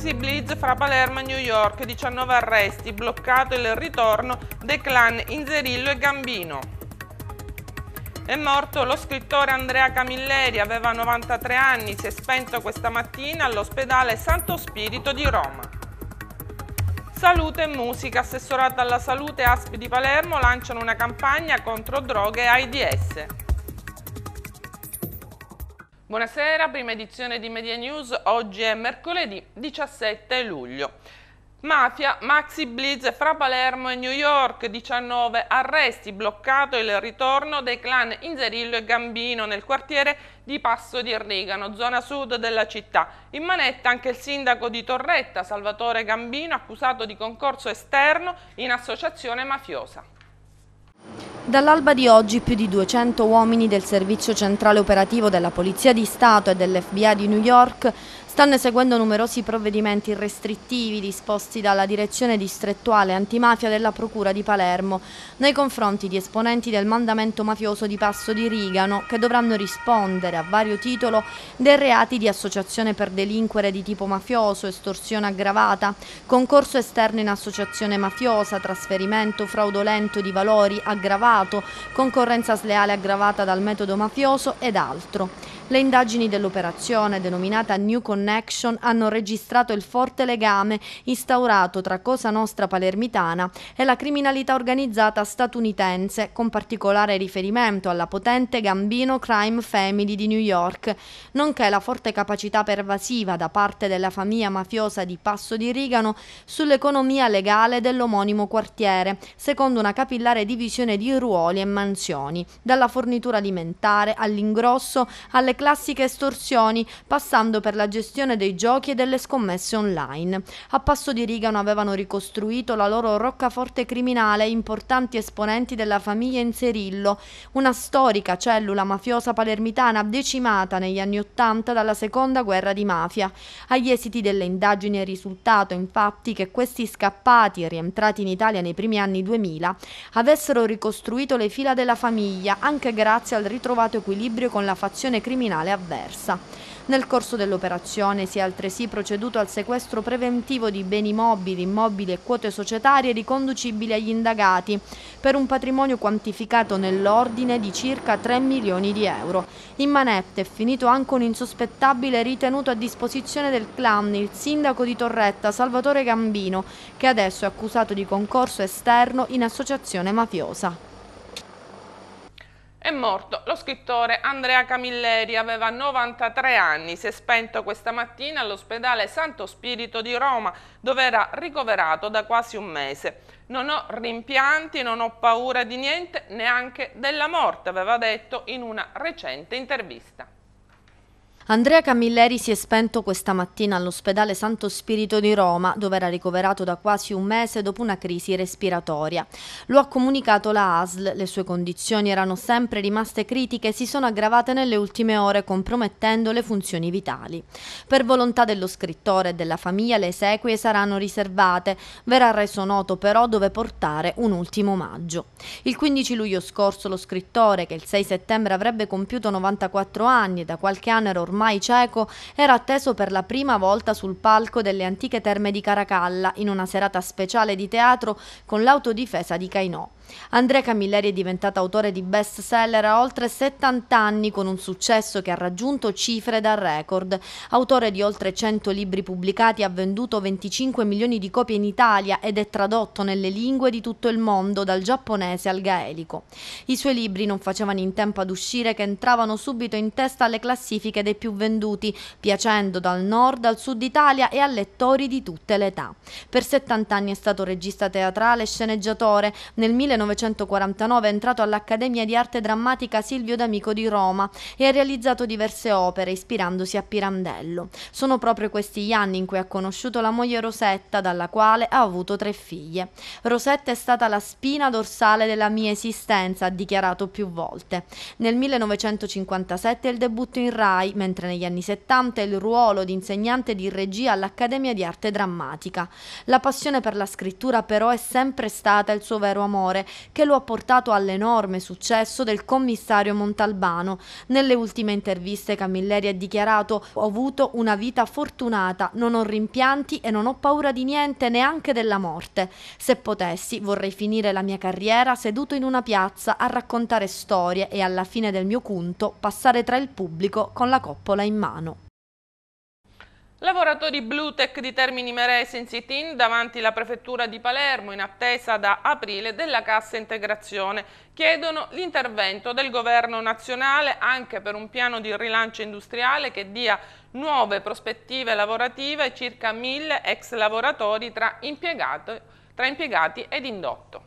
taxi blitz fra Palermo e New York, 19 arresti, bloccato il ritorno dei clan Inzerillo e Gambino. È morto lo scrittore Andrea Camilleri, aveva 93 anni, si è spento questa mattina all'ospedale Santo Spirito di Roma. Salute e musica, assessorata alla salute ASP di Palermo lanciano una campagna contro droghe e AIDS. Buonasera, prima edizione di Media News, oggi è mercoledì 17 luglio. Mafia, maxi blitz fra Palermo e New York, 19 arresti, bloccato il ritorno dei clan Inzerillo e Gambino nel quartiere di Passo di Rigano, zona sud della città. In manetta anche il sindaco di Torretta, Salvatore Gambino, accusato di concorso esterno in associazione mafiosa. Dall'alba di oggi più di 200 uomini del Servizio Centrale Operativo della Polizia di Stato e dell'FBI di New York Stanno eseguendo numerosi provvedimenti restrittivi disposti dalla direzione distrettuale antimafia della Procura di Palermo nei confronti di esponenti del mandamento mafioso di Passo di Rigano che dovranno rispondere a vario titolo dei reati di associazione per delinquere di tipo mafioso, estorsione aggravata, concorso esterno in associazione mafiosa, trasferimento fraudolento di valori aggravato, concorrenza sleale aggravata dal metodo mafioso ed altro. Le indagini dell'operazione, denominata New Connection, hanno registrato il forte legame instaurato tra Cosa Nostra palermitana e la criminalità organizzata statunitense, con particolare riferimento alla potente Gambino Crime Family di New York, nonché la forte capacità pervasiva da parte della famiglia mafiosa di Passo di Rigano sull'economia legale dell'omonimo quartiere, secondo una capillare divisione di ruoli e mansioni, dalla fornitura alimentare all'ingrosso alle classiche estorsioni, passando per la gestione dei giochi e delle scommesse online. A passo di Rigano avevano ricostruito la loro roccaforte criminale importanti esponenti della famiglia Inserillo, una storica cellula mafiosa palermitana decimata negli anni Ottanta dalla seconda guerra di mafia. Agli esiti delle indagini è risultato infatti che questi scappati, rientrati in Italia nei primi anni 2000, avessero ricostruito le fila della famiglia anche grazie al ritrovato equilibrio con la fazione criminale criminale avversa. Nel corso dell'operazione si è altresì proceduto al sequestro preventivo di beni mobili, immobili e quote societarie riconducibili agli indagati per un patrimonio quantificato nell'ordine di circa 3 milioni di euro. In manette è finito anche un insospettabile ritenuto a disposizione del clan, il sindaco di Torretta Salvatore Gambino, che adesso è accusato di concorso esterno in associazione mafiosa. È morto lo scrittore Andrea Camilleri, aveva 93 anni, si è spento questa mattina all'ospedale Santo Spirito di Roma, dove era ricoverato da quasi un mese. Non ho rimpianti, non ho paura di niente, neanche della morte, aveva detto in una recente intervista. Andrea Camilleri si è spento questa mattina all'ospedale Santo Spirito di Roma, dove era ricoverato da quasi un mese dopo una crisi respiratoria. Lo ha comunicato la ASL, le sue condizioni erano sempre rimaste critiche e si sono aggravate nelle ultime ore, compromettendo le funzioni vitali. Per volontà dello scrittore e della famiglia le esequie saranno riservate, verrà reso noto però dove portare un ultimo omaggio. Il 15 luglio scorso lo scrittore, che il 6 settembre avrebbe compiuto 94 anni e da qualche anno era ormai ormai cieco, era atteso per la prima volta sul palco delle antiche terme di Caracalla in una serata speciale di teatro con l'autodifesa di Cainò. Andrea Camilleri è diventato autore di best seller a oltre 70 anni con un successo che ha raggiunto cifre da record. Autore di oltre 100 libri pubblicati, ha venduto 25 milioni di copie in Italia ed è tradotto nelle lingue di tutto il mondo, dal giapponese al gaelico. I suoi libri non facevano in tempo ad uscire che entravano subito in testa alle classifiche dei più venduti, piacendo dal nord al sud Italia e a lettori di tutte le età. Per 70 anni è stato regista teatrale e sceneggiatore. Nel 19 1949 è entrato all'Accademia di Arte Drammatica Silvio D'Amico di Roma e ha realizzato diverse opere ispirandosi a Pirandello. Sono proprio questi gli anni in cui ha conosciuto la moglie Rosetta, dalla quale ha avuto tre figlie. Rosetta è stata la spina dorsale della mia esistenza, ha dichiarato più volte. Nel 1957 è il debutto in Rai, mentre negli anni 70 è il ruolo di insegnante di regia all'Accademia di Arte Drammatica. La passione per la scrittura però è sempre stata il suo vero amore che lo ha portato all'enorme successo del commissario Montalbano. Nelle ultime interviste Camilleri ha dichiarato ho avuto una vita fortunata, non ho rimpianti e non ho paura di niente, neanche della morte. Se potessi vorrei finire la mia carriera seduto in una piazza a raccontare storie e alla fine del mio cunto passare tra il pubblico con la coppola in mano. Lavoratori Bluetech di Termini Merese in sit-in davanti alla prefettura di Palermo in attesa da aprile della cassa integrazione. Chiedono l'intervento del governo nazionale anche per un piano di rilancio industriale che dia nuove prospettive lavorative a circa mille ex lavoratori tra, tra impiegati ed indotto.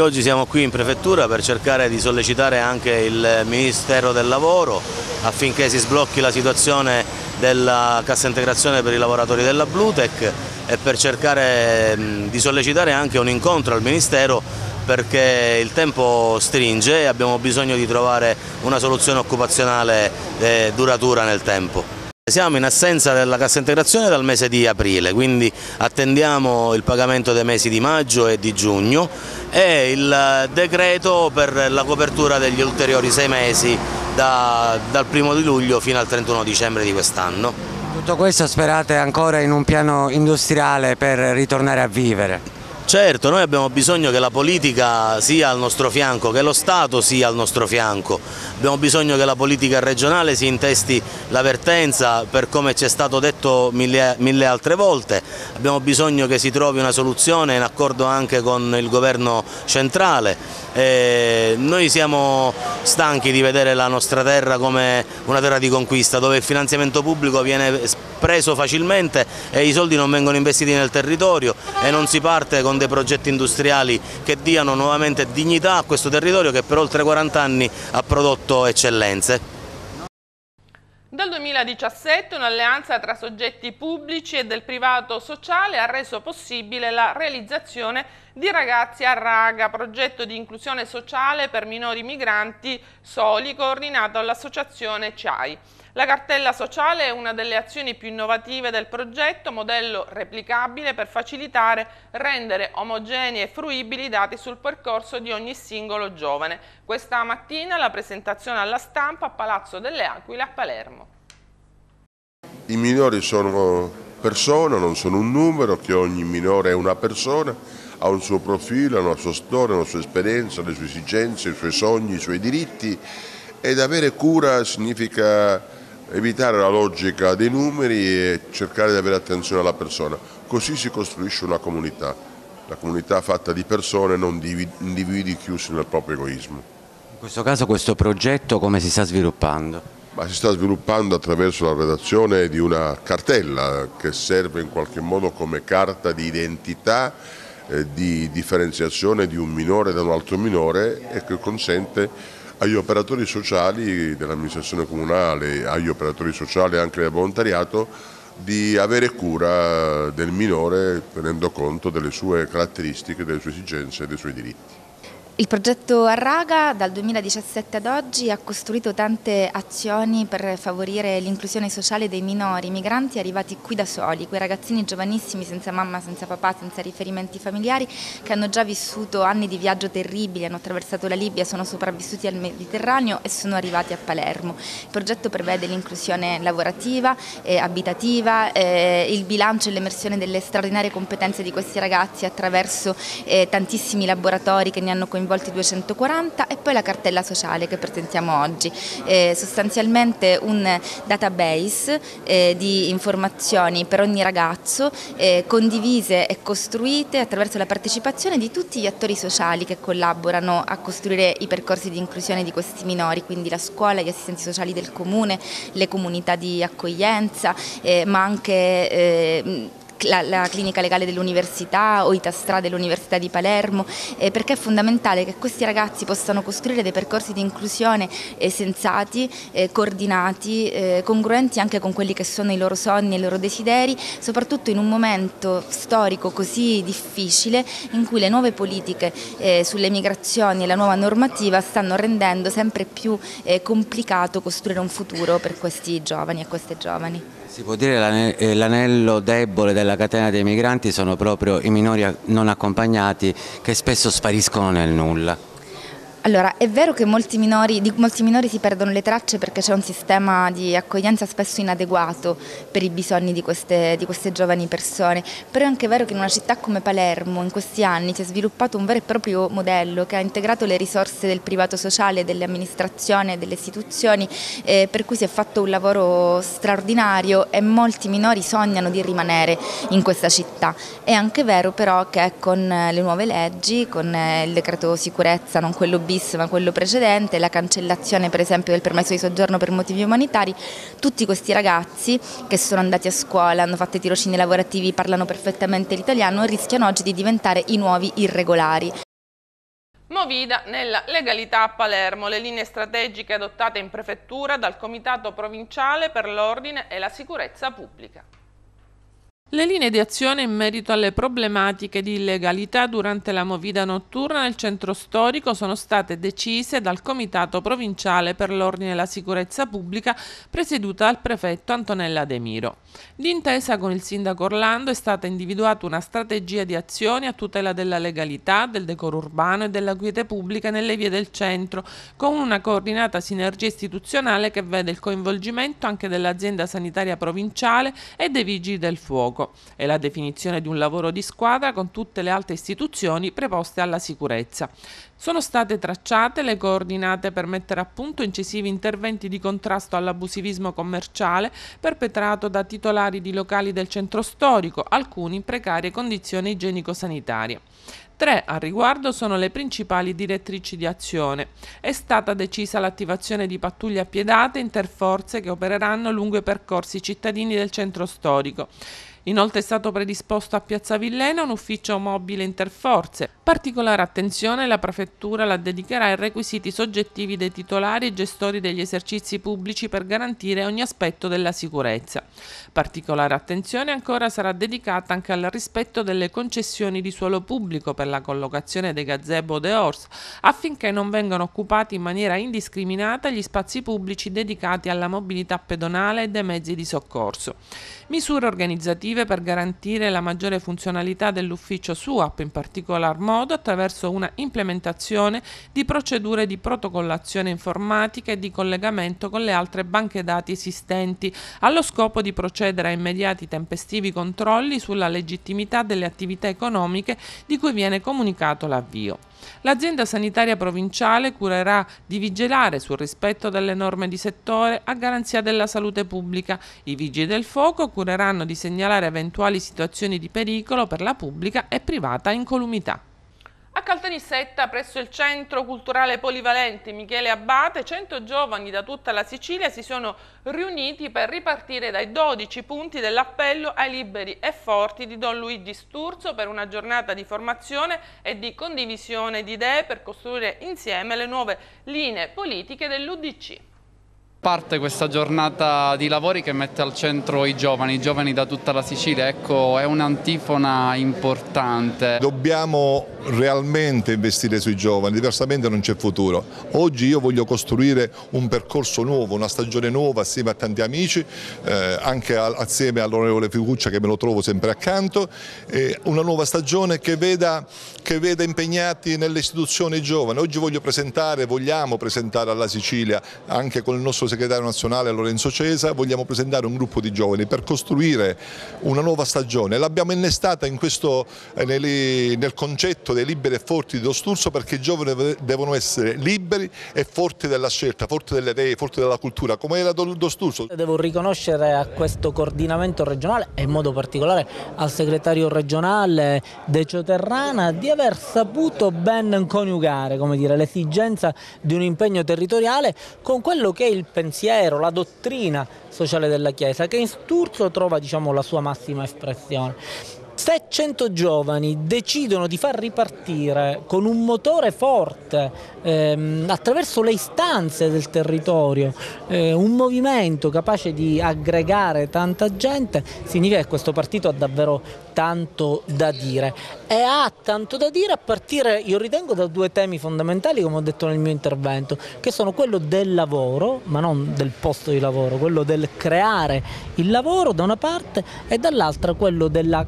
Oggi siamo qui in prefettura per cercare di sollecitare anche il Ministero del Lavoro affinché si sblocchi la situazione della cassa integrazione per i lavoratori della Blutec e per cercare di sollecitare anche un incontro al Ministero perché il tempo stringe e abbiamo bisogno di trovare una soluzione occupazionale eh, duratura nel tempo. Siamo in assenza della cassa integrazione dal mese di aprile, quindi attendiamo il pagamento dei mesi di maggio e di giugno e il eh, decreto per la copertura degli ulteriori sei mesi da, dal primo di luglio fino al 31 dicembre di quest'anno. Tutto questo sperate ancora in un piano industriale per ritornare a vivere? Certo, noi abbiamo bisogno che la politica sia al nostro fianco, che lo Stato sia al nostro fianco, abbiamo bisogno che la politica regionale si intesti la vertenza per come ci è stato detto mille, mille, altre volte, abbiamo bisogno che si trovi una soluzione in accordo anche con il governo centrale. E noi siamo stanchi di vedere la nostra terra come una terra di conquista dove il finanziamento pubblico viene preso facilmente e i soldi non vengono investiti nel territorio e non si parte con dei progetti industriali che diano nuovamente dignità a questo territorio che per oltre 40 anni ha prodotto eccellenze. Dal 2017 un'alleanza tra soggetti pubblici e del privato sociale ha reso possibile la realizzazione di Ragazzi a Raga, progetto di inclusione sociale per minori migranti soli coordinato dall'associazione CIAI. La cartella sociale è una delle azioni più innovative del progetto, modello replicabile per facilitare, rendere omogenei e fruibili i dati sul percorso di ogni singolo giovane. Questa mattina la presentazione alla stampa a Palazzo delle Aquile a Palermo. I minori sono persone, non sono un numero, che ogni minore è una persona, ha un suo profilo, una sua storia, una sua esperienza, le sue esigenze, i suoi sogni, i suoi diritti ed avere cura significa evitare la logica dei numeri e cercare di avere attenzione alla persona. Così si costruisce una comunità, la comunità fatta di persone, non di individui chiusi nel proprio egoismo. In questo caso questo progetto come si sta sviluppando? Ma si sta sviluppando attraverso la redazione di una cartella che serve in qualche modo come carta di identità, eh, di differenziazione di un minore da un altro minore e che consente agli operatori sociali dell'amministrazione comunale, agli operatori sociali anche del volontariato di avere cura del minore tenendo conto delle sue caratteristiche, delle sue esigenze e dei suoi diritti. Il progetto Arraga dal 2017 ad oggi ha costruito tante azioni per favorire l'inclusione sociale dei minori migranti arrivati qui da soli, quei ragazzini giovanissimi senza mamma, senza papà, senza riferimenti familiari che hanno già vissuto anni di viaggio terribili, hanno attraversato la Libia, sono sopravvissuti al Mediterraneo e sono arrivati a Palermo. Il progetto prevede l'inclusione lavorativa e abitativa, eh, il bilancio e l'emersione delle straordinarie competenze di questi ragazzi attraverso eh, tantissimi laboratori che ne hanno coinvolto coinvolti 240 e poi la cartella sociale che presentiamo oggi, eh, sostanzialmente un database eh, di informazioni per ogni ragazzo eh, condivise e costruite attraverso la partecipazione di tutti gli attori sociali che collaborano a costruire i percorsi di inclusione di questi minori, quindi la scuola, gli assistenti sociali del comune, le comunità di accoglienza, eh, ma anche eh, la, la clinica legale dell'università o Itastra dell'Università di Palermo, eh, perché è fondamentale che questi ragazzi possano costruire dei percorsi di inclusione eh, sensati, eh, coordinati, eh, congruenti anche con quelli che sono i loro sogni e i loro desideri, soprattutto in un momento storico così difficile in cui le nuove politiche eh, sulle migrazioni e la nuova normativa stanno rendendo sempre più eh, complicato costruire un futuro per questi giovani e queste giovani. Si può dire che eh, l'anello debole della catena dei migranti sono proprio i minori non accompagnati che spesso spariscono nel nulla. Allora, è vero che molti minori, di molti minori si perdono le tracce perché c'è un sistema di accoglienza spesso inadeguato per i bisogni di queste, di queste, giovani persone, però è anche vero che in una città come Palermo in questi anni si è sviluppato un vero e proprio modello che ha integrato le risorse del privato sociale, delle amministrazioni, delle istituzioni, eh, per cui si è fatto un lavoro straordinario e molti minori sognano di rimanere in questa città. È anche vero però che con le nuove leggi, con eh, il decreto sicurezza, non quello bisogno, gravissima quello precedente, la cancellazione per esempio del permesso di soggiorno per motivi umanitari, tutti questi ragazzi che sono andati a scuola, hanno fatto i tirocini lavorativi, parlano perfettamente l'italiano, rischiano oggi di diventare i nuovi irregolari. Movida nella legalità a Palermo, le linee strategiche adottate in prefettura dal Comitato Provinciale per l'Ordine e la Sicurezza Pubblica. Le linee di azione in merito alle problematiche di illegalità durante la movida notturna nel centro storico sono state decise dal Comitato Provinciale per l'Ordine e la Sicurezza Pubblica presieduta dal prefetto Antonella De Miro. D'intesa con il sindaco Orlando è stata individuata una strategia di azioni a tutela della legalità, del decoro urbano e della quiete pubblica nelle vie del centro, con una coordinata sinergia istituzionale che vede il coinvolgimento anche dell'azienda sanitaria provinciale e dei vigili del fuoco gioco e la definizione di un lavoro di squadra con tutte le altre istituzioni preposte alla sicurezza. Sono state tracciate le coordinate per mettere a punto incisivi interventi di contrasto all'abusivismo commerciale perpetrato da titolari di locali del centro storico, alcuni in precarie condizioni igienico-sanitarie. Tre al riguardo sono le principali direttrici di azione. È stata decisa l'attivazione di pattuglie appiedate interforze che opereranno lungo i percorsi cittadini del centro storico. Inoltre è stato predisposto a Piazza Villena un ufficio mobile interforze. Particolare attenzione la prefettura la dedicherà ai requisiti soggettivi dei titolari e gestori degli esercizi pubblici per garantire ogni aspetto della sicurezza. Particolare attenzione ancora sarà dedicata anche al rispetto delle concessioni di suolo pubblico per la collocazione dei gazebo de Ors, affinché non vengano occupati in maniera indiscriminata gli spazi pubblici dedicati alla mobilità pedonale e dei mezzi di soccorso. Misure organizzative operative per garantire la maggiore funzionalità dell'ufficio SUAP, in particolar modo attraverso una implementazione di procedure di protocollazione informatica e di collegamento con le altre banche dati esistenti, allo scopo di procedere a immediati tempestivi controlli sulla legittimità delle attività economiche di cui viene comunicato l'avvio. L'azienda sanitaria provinciale curerà di vigilare sul rispetto delle norme di settore a garanzia della salute pubblica. I vigili del fuoco cureranno di segnalare eventuali situazioni di pericolo per la pubblica e privata incolumità. A Caltanissetta, presso il Centro Culturale Polivalente Michele Abbate, 100 giovani da tutta la Sicilia si sono riuniti per ripartire dai 12 punti dell'appello ai liberi e forti di Don Luigi Sturzo per una giornata di formazione e di condivisione di idee per costruire insieme le nuove linee politiche dell'Udc. Parte questa giornata di lavori che mette al centro i giovani, i giovani da tutta la Sicilia, ecco è un'antifona importante. Dobbiamo realmente investire sui giovani, diversamente non c'è futuro. Oggi io voglio costruire un percorso nuovo, una stagione nuova assieme a tanti amici, eh, anche a, assieme all'onorevole Figuccia che me lo trovo sempre accanto, eh, una nuova stagione che veda, che veda impegnati nelle istituzioni i giovani. Oggi voglio presentare, vogliamo presentare alla Sicilia anche con il nostro segretario segretario nazionale Lorenzo Cesa, vogliamo presentare un gruppo di giovani per costruire una nuova stagione. L'abbiamo innestata in questo, eh, nel, nel concetto dei liberi e forti di Dosturso perché i giovani devono essere liberi e forti della scelta, forti delle idee, forti della cultura, come era Dosturso. Devo riconoscere a questo coordinamento regionale e in modo particolare al segretario regionale Decio Terrana di aver saputo ben coniugare l'esigenza di un impegno territoriale con quello che è il pensiero, la dottrina sociale della Chiesa che in Sturzo trova diciamo, la sua massima espressione. Se 100 giovani decidono di far ripartire con un motore forte ehm, attraverso le istanze del territorio eh, un movimento capace di aggregare tanta gente, significa che questo partito ha davvero tanto da dire e ha tanto da dire a partire, io ritengo, da due temi fondamentali come ho detto nel mio intervento, che sono quello del lavoro, ma non del posto di lavoro, quello del creare il lavoro da una parte e dall'altra quello della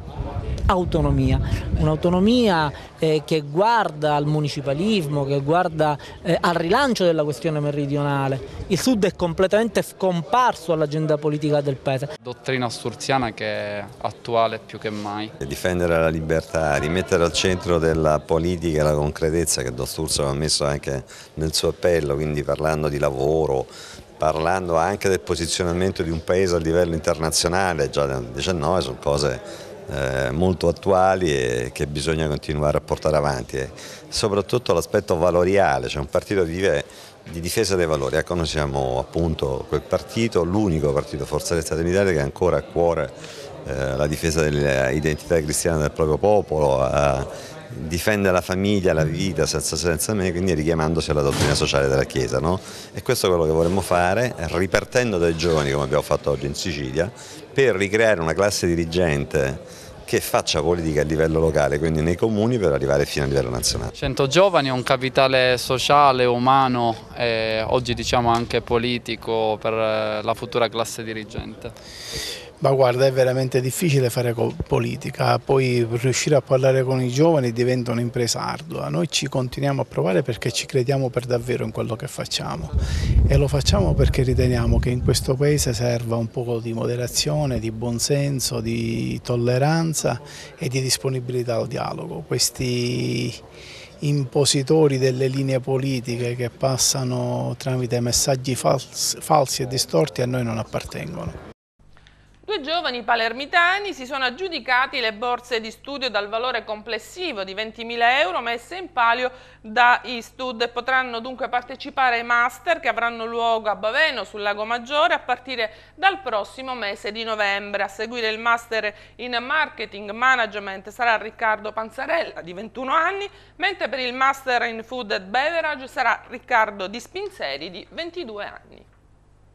autonomia, un'autonomia eh, che guarda al municipalismo, che guarda eh, al rilancio della questione meridionale. Il Sud è completamente scomparso all'agenda politica del Paese. Dottrina sturziana che è attuale più che mai. Difendere la libertà, rimettere al centro della politica la concretezza che Dosturzo aveva messo anche nel suo appello, quindi parlando di lavoro, parlando anche del posizionamento di un paese a livello internazionale, già nel 2019 sono cose eh, molto attuali e che bisogna continuare a portare avanti. E soprattutto l'aspetto valoriale, cioè un partito vive di difesa dei valori. Ecco, noi siamo appunto quel partito, l'unico partito Forza Restata in Italia che ha ancora a cuore eh, la difesa dell'identità cristiana del proprio popolo, a, eh, difende la famiglia, la vita senza senza me, quindi richiamandosi alla dottrina sociale della Chiesa. No? E questo è quello che vorremmo fare, ripartendo dai giovani come abbiamo fatto oggi in Sicilia, per ricreare una classe dirigente che faccia politica a livello locale, quindi nei comuni per arrivare fino a livello nazionale. 100 giovani è un capitale sociale, umano e oggi diciamo anche politico per eh, la futura classe dirigente. Ma guarda, è veramente difficile fare politica, poi riuscire a parlare con i giovani diventa un'impresa ardua. Noi ci continuiamo a provare perché ci crediamo per davvero in quello che facciamo e lo facciamo perché riteniamo che in questo paese serva un po' di moderazione, di buonsenso, di tolleranza e di disponibilità al dialogo. Questi impositori delle linee politiche che passano tramite messaggi falsi, falsi e distorti a noi non appartengono. Due giovani palermitani si sono aggiudicati le borse di studio dal valore complessivo di 20.000 euro messe in palio da Istud e potranno dunque partecipare ai master che avranno luogo a Baveno sul Lago Maggiore a partire dal prossimo mese di novembre. A seguire il master in marketing management sarà Riccardo Panzarella di 21 anni, mentre per il master in food and beverage sarà Riccardo Di Spinzeri di 22 anni.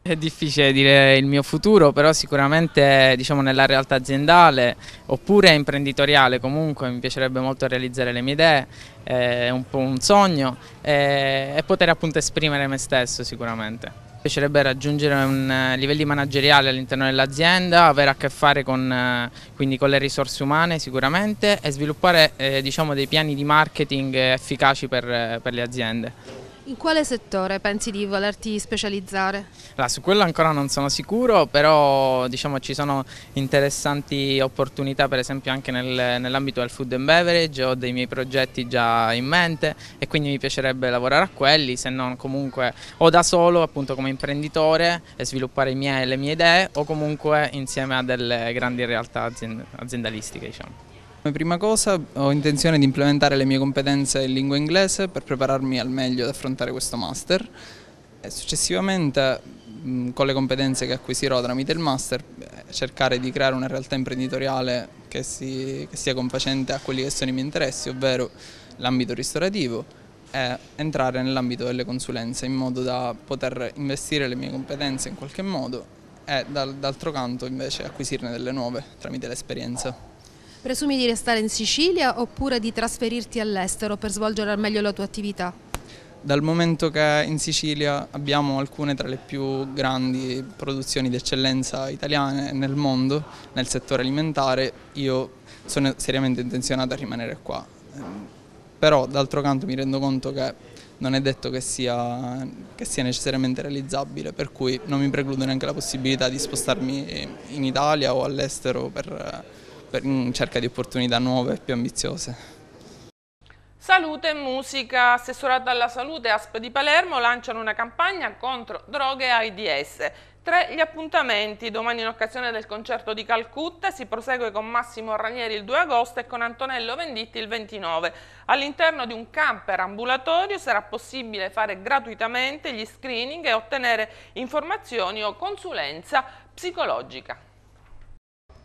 È difficile dire il mio futuro, però sicuramente diciamo, nella realtà aziendale oppure imprenditoriale comunque mi piacerebbe molto realizzare le mie idee, è un po' un sogno e, poter appunto esprimere me stesso sicuramente. Mi piacerebbe raggiungere un, livelli manageriali all'interno dell'azienda, avere a che fare con, quindi, con, le risorse umane sicuramente e sviluppare eh, diciamo, dei piani di marketing efficaci per, per le aziende. In quale settore pensi di volerti specializzare? Allora, su quello ancora non sono sicuro, però diciamo, ci sono interessanti opportunità per esempio anche nel, nell'ambito del food and beverage, ho dei miei progetti già in mente e quindi mi piacerebbe lavorare a quelli, se non comunque o da solo appunto come imprenditore e sviluppare mie, le mie idee o comunque insieme a delle grandi realtà aziend, aziendalistiche. Diciamo. Come Prima cosa ho intenzione di implementare le mie competenze in lingua inglese per prepararmi al meglio ad affrontare questo master e successivamente con le competenze che acquisirò tramite il master eh, cercare di creare una realtà imprenditoriale che, si, che sia confacente a quelli che sono i miei interessi, ovvero l'ambito ristorativo e entrare nell'ambito delle consulenze in modo da poter investire le mie competenze in qualche modo e d'altro canto invece acquisirne delle nuove tramite l'esperienza. Presumi di restare in Sicilia oppure di trasferirti all'estero per svolgere al meglio la tua attività? Dal momento che in Sicilia abbiamo alcune tra le più grandi produzioni di eccellenza italiane nel mondo, nel settore alimentare, io sono seriamente intenzionato a rimanere qua. Però d'altro canto mi rendo conto che non è detto che sia, che sia, necessariamente realizzabile, per cui non mi precludo neanche la possibilità di spostarmi in Italia o all'estero per, in mm, cerca di opportunità nuove e più ambiziose. Salute e musica. assessorata alla salute ASP di Palermo lanciano una campagna contro droghe e AIDS. Tre gli appuntamenti. Domani in occasione del concerto di Calcutta si prosegue con Massimo Ranieri il 2 agosto e con Antonello Venditti il 29. All'interno di un camper ambulatorio sarà possibile fare gratuitamente gli screening e ottenere informazioni o consulenza psicologica.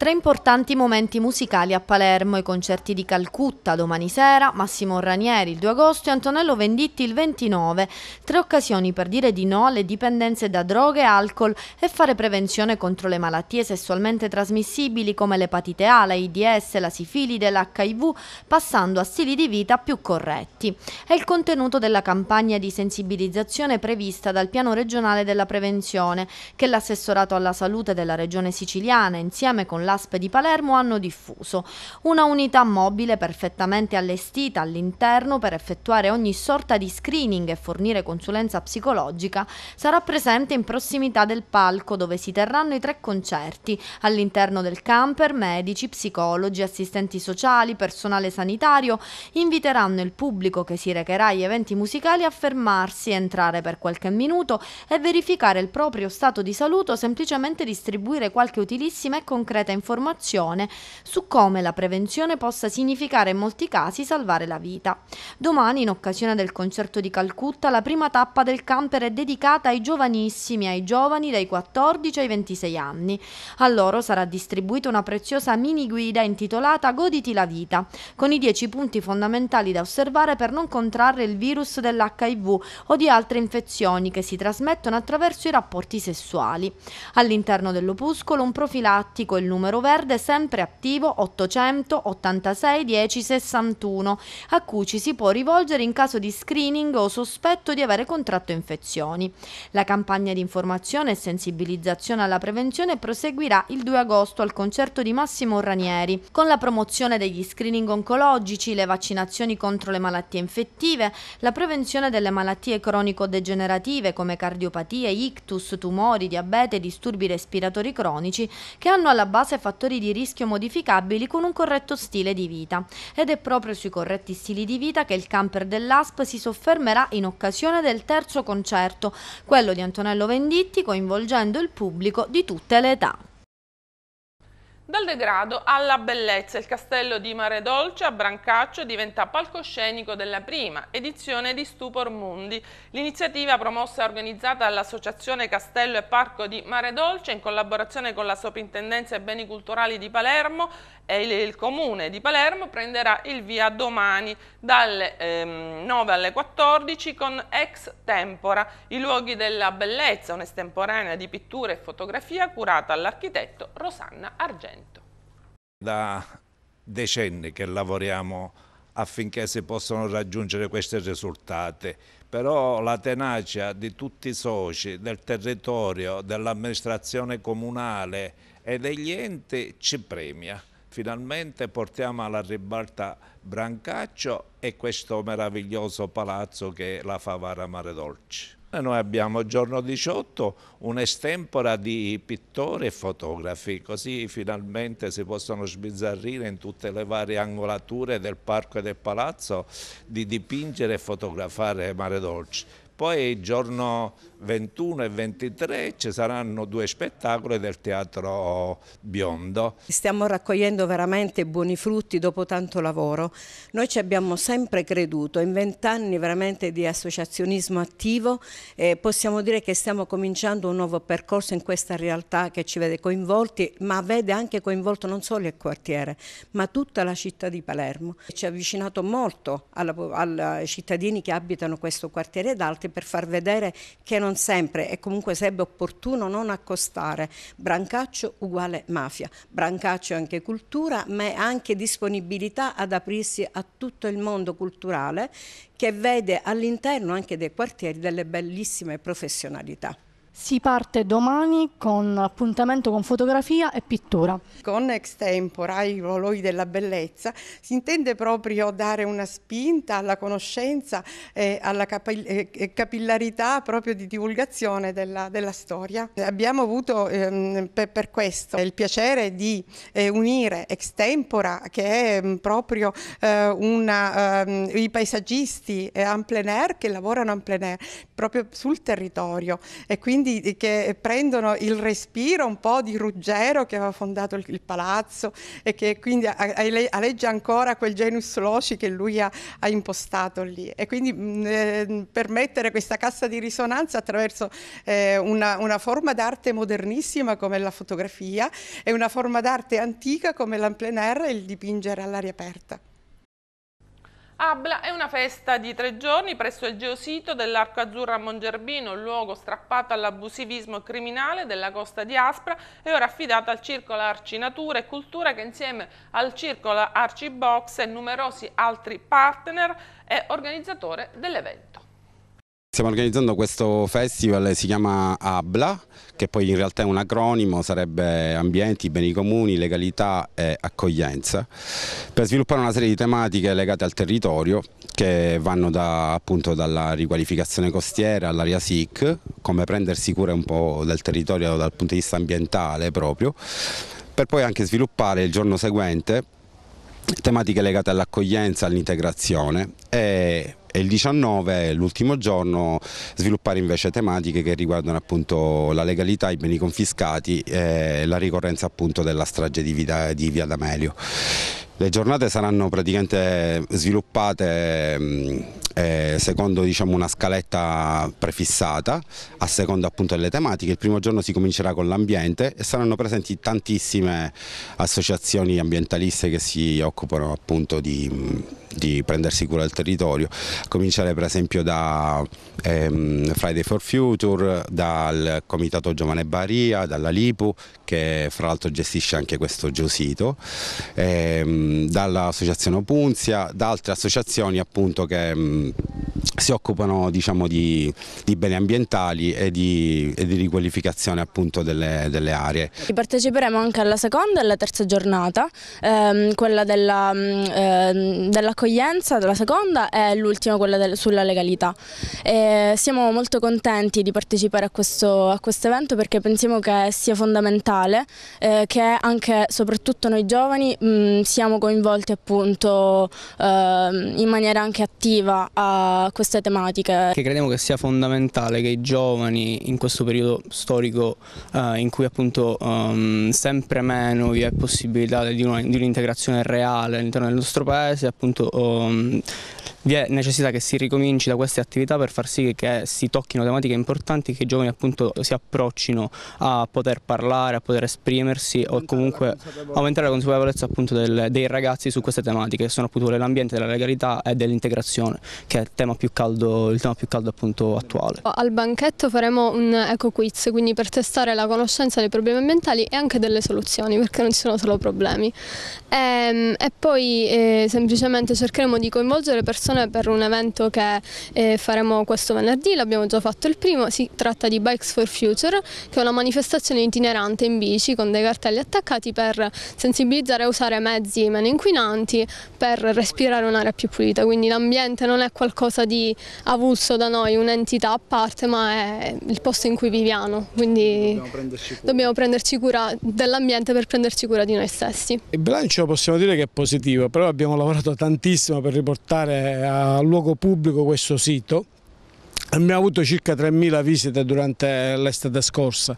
Tre importanti momenti musicali a Palermo, i concerti di Calcutta domani sera, Massimo Ranieri il 2 agosto e Antonello Venditti il 29. Tre occasioni per dire di no alle dipendenze da droghe e alcol e fare prevenzione contro le malattie sessualmente trasmissibili come l'epatite A, l'AIDS, la sifilide, l'HIV, passando a stili di vita più corretti. È il contenuto della campagna di sensibilizzazione prevista dal Piano regionale della prevenzione che l'assessorato alla salute della regione siciliana insieme con la nell'ASP di Palermo hanno diffuso. Una unità mobile perfettamente allestita all'interno per effettuare ogni sorta di screening e fornire consulenza psicologica sarà presente in prossimità del palco dove si terranno i tre concerti all'interno del camper medici, psicologi, assistenti sociali, personale sanitario inviteranno il pubblico che si recherà agli eventi musicali a fermarsi, entrare per qualche minuto e verificare il proprio stato di salute o semplicemente distribuire qualche utilissima e concreta informazione informazione su come la prevenzione possa significare in molti casi salvare la vita. Domani, in occasione del concerto di Calcutta, la prima tappa del camper è dedicata ai giovanissimi, ai giovani dai 14 ai 26 anni. A loro sarà distribuita una preziosa mini guida intitolata Goditi la vita, con i 10 punti fondamentali da osservare per non contrarre il virus dell'HIV o di altre infezioni che si trasmettono attraverso i rapporti sessuali. All'interno dell'opuscolo un profilattico il numero numero verde sempre attivo 886 10 61 a cui ci si può rivolgere in caso di screening o sospetto di avere contratto infezioni. La campagna di informazione e sensibilizzazione alla prevenzione proseguirà il 2 agosto al concerto di Massimo Ranieri con la promozione degli screening oncologici, le vaccinazioni contro le malattie infettive, la prevenzione delle malattie cronico-degenerative come cardiopatie, ictus, tumori, diabete, e disturbi respiratori cronici che hanno alla base fattori di rischio modificabili con un corretto stile di vita. Ed è proprio sui corretti stili di vita che il camper dell'ASP si soffermerà in occasione del terzo concerto, quello di Antonello Venditti, coinvolgendo il pubblico di tutte le età. Dal degrado alla bellezza, il castello di Mare Dolce a Brancaccio diventa palcoscenico della prima edizione di Stupor Mundi. L'iniziativa promossa e organizzata dall'Associazione Castello e Parco di Mare Dolce in collaborazione con la Soprintendenza e Beni Culturali di Palermo e il, comune di Palermo prenderà il via domani dalle ehm, 9 alle 14 con Ex Tempora, i luoghi della bellezza, un'estemporanea di pittura e fotografia curata all'architetto Rosanna Argento. Da decenni che lavoriamo affinché si possano raggiungere questi risultati. Però la tenacia di tutti i soci, del territorio, dell'amministrazione comunale e degli enti ci premia finalmente portiamo alla ribalta Brancaccio e questo meraviglioso palazzo che è la Favara Mare Dolce. Noi abbiamo giorno 18 un'estempora di pittori e fotografi, così finalmente si possono sbizzarrire in tutte le varie angolature del parco e del palazzo di dipingere e fotografare Mare Dolce. Poi il giorno 21 e 23 ci saranno due spettacoli del Teatro Biondo. Stiamo raccogliendo veramente buoni frutti dopo tanto lavoro. Noi ci abbiamo sempre creduto, in vent'anni veramente di associazionismo attivo eh, possiamo dire che stiamo cominciando un nuovo percorso in questa realtà che ci vede coinvolti, ma vede anche coinvolto non solo il quartiere, ma tutta la città di Palermo. Ci ha avvicinato molto ai cittadini che abitano questo quartiere ed altri per far vedere che non sempre e comunque sarebbe opportuno non accostare brancaccio uguale mafia. Brancaccio è anche cultura, ma è anche disponibilità ad aprirsi a tutto il mondo culturale che vede all'interno anche dei quartieri delle bellissime professionalità. Si parte domani con appuntamento con fotografia e pittura. Con Extempora, i voloi della bellezza, si intende proprio dare una spinta alla conoscenza e alla capillarità proprio di divulgazione della, della storia. Abbiamo avuto ehm, per, per, questo il piacere di eh, unire Extempora, che è mm, proprio eh, una, eh, i paesaggisti eh, en plein air che lavorano en plein air proprio sul territorio e quindi quindi che prendono il respiro un po' di Ruggero che aveva fondato il, il palazzo e che quindi alleggia ancora quel genus loci che lui ha, ha impostato lì. E quindi mh, mm, ehm, permettere questa cassa di risonanza attraverso eh, una, una, forma d'arte modernissima come la fotografia e una forma d'arte antica come l'en plein air e il dipingere all'aria aperta. Abla è una festa di tre giorni presso il geosito dell'Arco Azzurro a Mongerbino, un luogo strappato all'abusivismo criminale della costa di Aspra e ora affidato al Circolo Arci Natura e Cultura che insieme al Circolo Arci Box e numerosi altri partner è organizzatore dell'evento. Stiamo organizzando questo festival, si chiama ABLA, che poi in realtà è un acronimo, sarebbe ambienti, beni comuni, legalità e accoglienza, per sviluppare una serie di tematiche legate al territorio che vanno da, appunto dalla riqualificazione costiera all'area SIC, come prendersi cura un po' del territorio dal punto di vista ambientale proprio, per poi anche sviluppare il giorno seguente tematiche legate all'accoglienza, all'integrazione e e il 19, l'ultimo giorno, sviluppare invece tematiche che riguardano appunto la legalità, i beni confiscati e la ricorrenza appunto della strage di, vita, di Via D'Amelio. Le giornate saranno praticamente sviluppate mm, eh, secondo diciamo, una scaletta prefissata a seconda appunto delle tematiche. Il primo giorno si comincerà con l'ambiente e saranno presenti tantissime associazioni ambientaliste che si occupano appunto di mm, di prendersi cura del territorio, a cominciare per esempio da ehm, Friday for Future, dal Comitato Giovane Baria, dalla Lipu che fra l'altro gestisce anche questo geosito, ehm, dall'Associazione Opunzia, da altre associazioni appunto che... Mh, ehm, si occupano diciamo, di, di, beni ambientali e di, e di riqualificazione appunto, delle, delle, aree. Parteciperemo anche alla seconda e alla terza giornata, ehm, quella mm, ehm, dell'accoglienza, ehm, dell della seconda e l'ultima quella del, sulla legalità. E siamo molto contenti di partecipare a questo, a questo, evento perché pensiamo che sia fondamentale eh, che anche soprattutto noi giovani mh, mm, siamo coinvolti appunto, ehm, in maniera anche attiva a queste tematiche. Che crediamo che sia fondamentale che i giovani in questo periodo storico eh, in cui appunto um, sempre meno vi è possibilità di un'integrazione reale all'interno del nostro paese, appunto um, vi è necessità che si ricominci da queste attività per far sì che si tocchino tematiche importanti, che i giovani appunto si approccino a poter parlare, a poter esprimersi o comunque aumentare la consapevolezza appunto del, dei ragazzi su queste tematiche che sono appunto l'ambiente della legalità e dell'integrazione che è il tema più caldo, tema più caldo appunto attuale. Oh, al banchetto faremo un eco quiz quindi per testare la conoscenza dei problemi ambientali e anche delle soluzioni perché non ci sono solo problemi e, ehm, e poi eh, semplicemente cercheremo di coinvolgere persone persone per un evento che eh, faremo questo venerdì, l'abbiamo già fatto il primo, si tratta di Bikes for Future che è una manifestazione itinerante in bici con dei cartelli attaccati per sensibilizzare a usare mezzi meno inquinanti per respirare un'aria più pulita, quindi l'ambiente non è qualcosa di avulso da noi, un'entità a parte ma è il posto in cui viviamo, quindi dobbiamo prenderci cura, dobbiamo prenderci cura dell'ambiente per prenderci cura di noi stessi. Il bilancio possiamo dire che è positivo, però abbiamo lavorato tantissimo per riportare a luogo pubblico questo sito Abbiamo avuto circa 3.000 visite durante l'estate scorsa,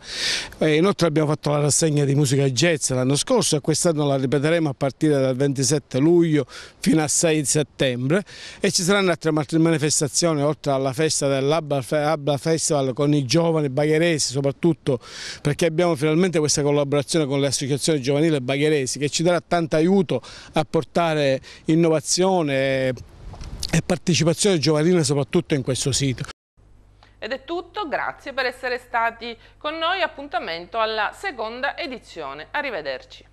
inoltre abbiamo fatto la rassegna di musica jazz l'anno scorso e quest'anno la ripeteremo a partire dal 27 luglio fino al 6 settembre e ci saranno altre manifestazioni oltre alla festa dell'Abba Festival con i giovani bagheresi soprattutto perché abbiamo finalmente questa collaborazione con le associazioni giovanili bagheresi che ci darà tanto aiuto a portare innovazione e partecipazione giovanile soprattutto in questo sito. Ed è tutto, grazie per essere stati con noi, appuntamento alla seconda edizione. Arrivederci.